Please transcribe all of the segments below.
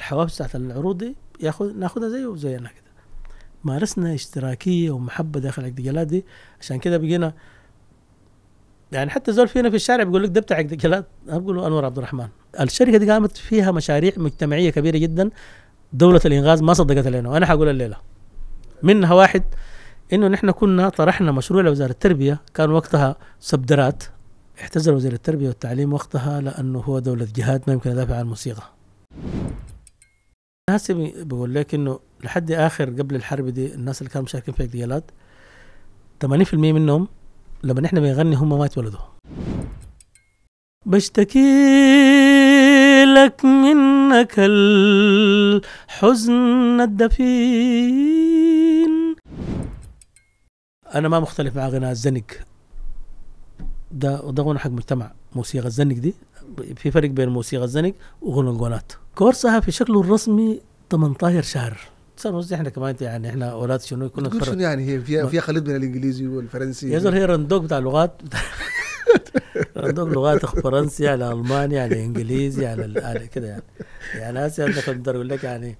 الحوافز بتاعت العروض دي ياخد ناخدها زيه زينا كده مارسنا اشتراكيه ومحبه داخل الاعتقالات دي عشان كده بقينا يعني حتى زول فينا في الشارع بيقول لك ده بتاع اعتقالات انا بقول له انور عبد الرحمن الشركه دي قامت فيها مشاريع مجتمعيه كبيره جدا دوله الانغاز ما صدقت علينا وانا حقول الليله منها واحد انه نحن كنا طرحنا مشروع لوزاره التربيه كان وقتها سبدرات احتزل وزير التربيه والتعليم وقتها لانه هو دوله جهاد ما يمكن يدافع عن الموسيقى الناس بقول لك انه لحد اخر قبل الحرب دي الناس اللي كانوا مشاركين في الاغتيالات 80% منهم لما نحن بنغني هم ما يتولدوا بشتكي لك منك الحزن الدفين انا ما مختلف مع غناء الزنق ده ده غنى حق مجتمع موسيقى الزنق دي في فرق بين موسيقى الزنق وغنى القونات كورسها في شكله الرسمي 18 شهر صار احنا كمان يعني احنا اولاد شنو كنا نتفرج شنو يعني هي فيها فيها خليط بين الانجليزي والفرنسي يظهر هي رندوق بتاع لغات رندوق لغات فرنسي على الماني على انجليزي على, على كده يعني يعني هسه انا كنت اقول لك يعني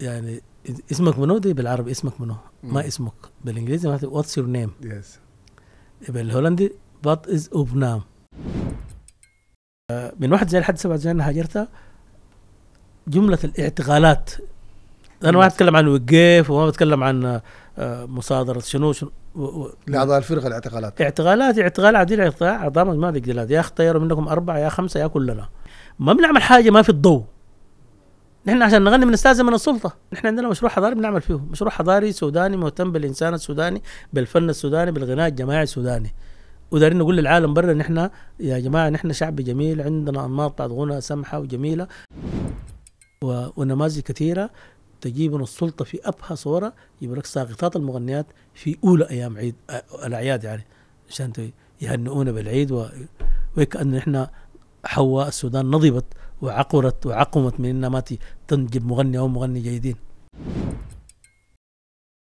يعني اسمك منو دي بالعربي اسمك منو ما اسمك بالانجليزي واتس يور نيم يس بالهولندي وات از اوب نام من واحد زي لحد سبعة زي هاجرتها جمله الاعتقالات انا ما بتكلم عن وقيف وما بتكلم عن آه، مصادره شنو شنو لاعضاء الفرقه الاعتقالات اعتقالات اعتقال عديل اعضاء ما الاجتهاد يا اختيروا منكم اربعه يا خمسه يا كلنا ما بنعمل حاجه ما في الضوء نحن عشان نغني بنستاذن من السلطه نحن عندنا مشروع حضاري بنعمل فيه مشروع حضاري سوداني مهتم بالانسان السوداني بالفن السوداني بالغناء الجماعي السوداني ودارين نقول للعالم برا نحن يا جماعه نحن شعب جميل عندنا انماط بتاعت غنى سمحه وجميله ونماذج كثيرة تجيبنا السلطة في أبهى صورة يجيب لك ساقطات المغنيات في أولى أيام عيد الأعياد يعني عشان يهنئونا بالعيد و... وكأن إحنا حواء السودان نضبت وعقرت وعقمت من إنها ما تنجب مغني أو مغني جيدين